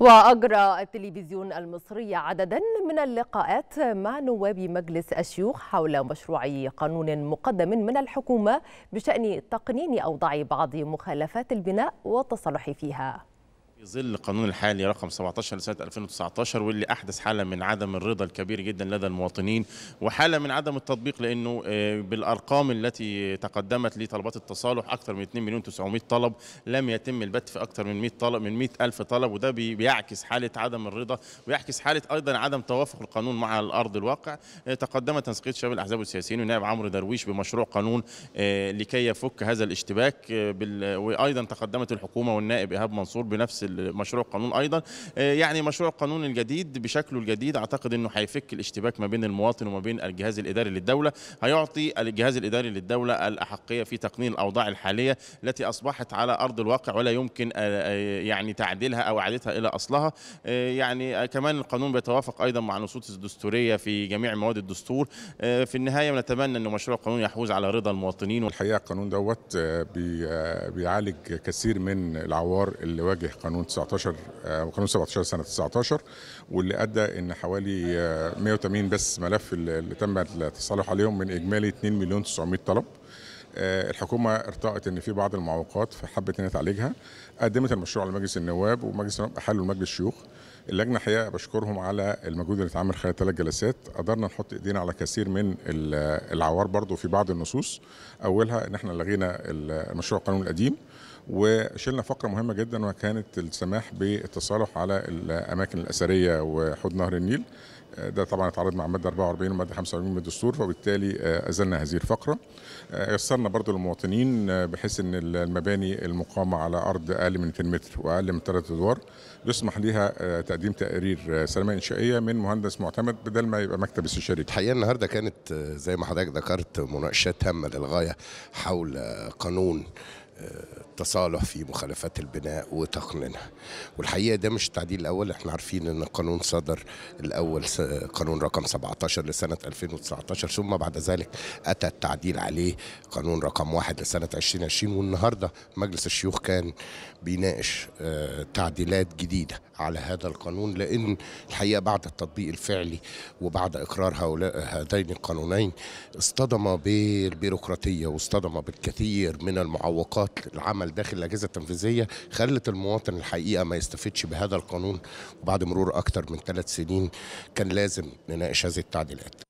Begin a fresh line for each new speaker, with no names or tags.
وأجرى التلفزيون المصري عددا من اللقاءات مع نواب مجلس الشيوخ حول مشروع قانون مقدم من الحكومة بشأن تقنين أوضاع بعض مخالفات البناء والتصالح فيها في ظل القانون الحالي رقم 17 لسنه 2019 واللي احدث حاله من عدم الرضا الكبير جدا لدى المواطنين وحاله من عدم التطبيق لانه آه، بالارقام التي تقدمت لطلبات التصالح اكثر من 2 مليون 900 طلب لم يتم البت في اكثر من 100 طلب من 100 الف طلب وده بيعكس حاله عدم الرضا ويعكس حاله ايضا عدم توافق القانون مع الارض الواقع آه، تقدم تنسيقيه شباب الاحزاب والسياسيين والنائب عمرو درويش بمشروع قانون آه، لكي يفك هذا الاشتباك وايضا تقدمت الحكومه والنائب ايهاب منصور بنفس مشروع قانون ايضا آه، يعني مشروع القانون الجديد بشكله الجديد اعتقد انه هيفك الاشتباك ما بين المواطن وما بين الجهاز الاداري للدوله هيعطي الجهاز الاداري للدوله الاحقيه في تقنين الاوضاع الحاليه التي اصبحت على ارض الواقع ولا يمكن آه، آه، يعني تعديلها او اعادتها الى اصلها يعني كمان القانون بيتوافق ايضا مع نصوص الدستوريه في جميع مواد الدستور في النهايه نتمنى انه مشروع القانون يحوز على رضا المواطنين الحقيقه القانون دوت
بيعالج كثير من العوار اللي واجه قانون قانون 19 آه، وقانون 17 سنه 19 واللي ادى ان حوالي 180 آه، بس ملف اللي تم التصالح عليهم من اجمالي 2 مليون 900 طلب آه، الحكومه ارتأت ان في بعض المعوقات فحبت انها تعالجها قدمت المشروع لمجلس النواب ومجلس النواب احله لمجلس الشيوخ اللجنه الحقيقه بشكرهم على المجهود اللي اتعمل خلال ثلاث جلسات قدرنا نحط ايدينا على كثير من العوار برضو في بعض النصوص اولها ان احنا لغينا المشروع القانون القديم وشلنا فقره مهمه جدا وكانت السماح بالتصالح على الاماكن الاثريه وحوض نهر النيل ده طبعا اتعرض مع الماده 44 والماده 45 من الدستور فبالتالي آه، ازلنا هذه الفقره آه، يسرنا برضو للمواطنين آه، بحيث ان المباني المقامه على ارض اقل من 2 متر واقل من 3 ادوار يسمح ليها تقديم تقرير سلامه انشائيه من مهندس معتمد بدل ما يبقى مكتب استشاري. الحقيقه
النهارده كانت زي ما حضرتك ذكرت مناقشات هامه للغايه حول قانون التصالح في مخالفات البناء وتقنينها والحقيقه ده مش التعديل الاول احنا عارفين ان القانون صدر الاول قانون رقم 17 لسنه 2019 ثم بعد ذلك اتى التعديل عليه قانون رقم واحد لسنه 2020 والنهارده مجلس الشيوخ كان بيناقش آه، تعديلات جديده على هذا القانون لأن الحقيقة بعد التطبيق الفعلي وبعد إقرار هؤلاء هذين القانونين اصطدم بالبيروقراطية واصطدم بالكثير من المعوقات العمل داخل الأجهزة التنفيذية خلت المواطن الحقيقة ما يستفدش بهذا القانون وبعد مرور أكثر من ثلاث سنين كان لازم نناقش هذه التعديلات